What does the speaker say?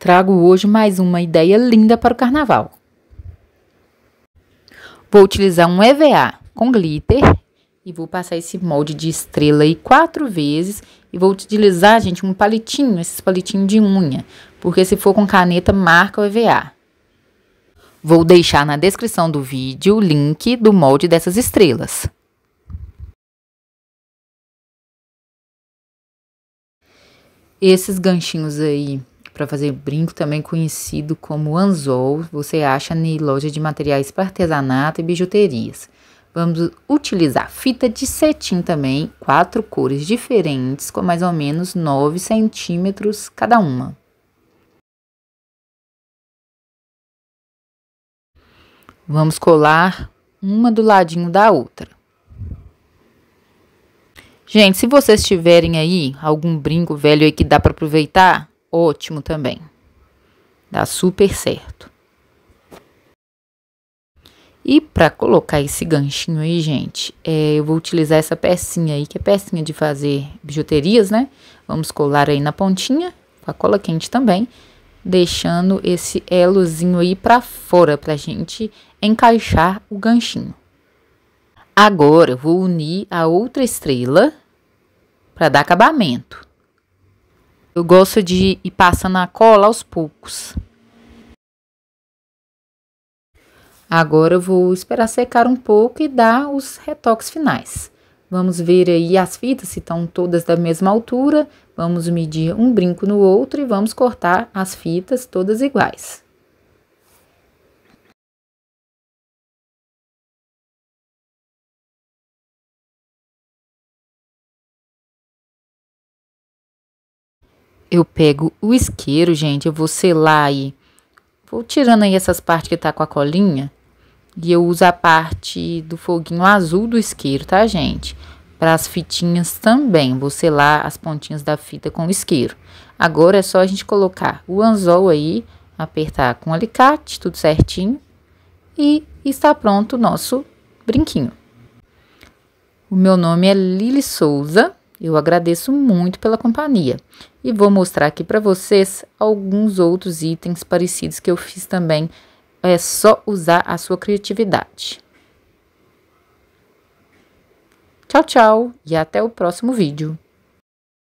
Trago hoje mais uma ideia linda para o carnaval. Vou utilizar um EVA com glitter e vou passar esse molde de estrela aí quatro vezes e vou utilizar, gente, um palitinho, esses palitinhos de unha, porque se for com caneta marca o EVA. Vou deixar na descrição do vídeo o link do molde dessas estrelas. Esses ganchinhos aí para fazer brinco, também conhecido como anzol, você acha em loja de materiais para artesanato e bijuterias. Vamos utilizar fita de cetim também, quatro cores diferentes, com mais ou menos 9 centímetros cada uma. Vamos colar uma do ladinho da outra. Gente, se vocês tiverem aí algum brinco velho aí que dá para aproveitar, ótimo também. Dá super certo. E para colocar esse ganchinho aí, gente, é, eu vou utilizar essa pecinha aí, que é pecinha de fazer bijuterias, né? Vamos colar aí na pontinha, com a cola quente também, deixando esse elozinho aí para fora, pra gente encaixar o ganchinho. Agora eu vou unir a outra estrela para dar acabamento. Eu gosto de ir passando a cola aos poucos. Agora eu vou esperar secar um pouco e dar os retoques finais. Vamos ver aí as fitas se estão todas da mesma altura. Vamos medir um brinco no outro e vamos cortar as fitas todas iguais. Eu pego o isqueiro, gente, eu vou selar aí. Vou tirando aí essas partes que tá com a colinha. E eu uso a parte do foguinho azul do isqueiro, tá, gente? Para as fitinhas também. Vou selar as pontinhas da fita com o isqueiro. Agora é só a gente colocar o anzol aí, apertar com o alicate, tudo certinho. E está pronto o nosso brinquinho. O meu nome é Lili Souza. Eu agradeço muito pela companhia e vou mostrar aqui para vocês alguns outros itens parecidos que eu fiz também. É só usar a sua criatividade. Tchau, tchau e até o próximo vídeo.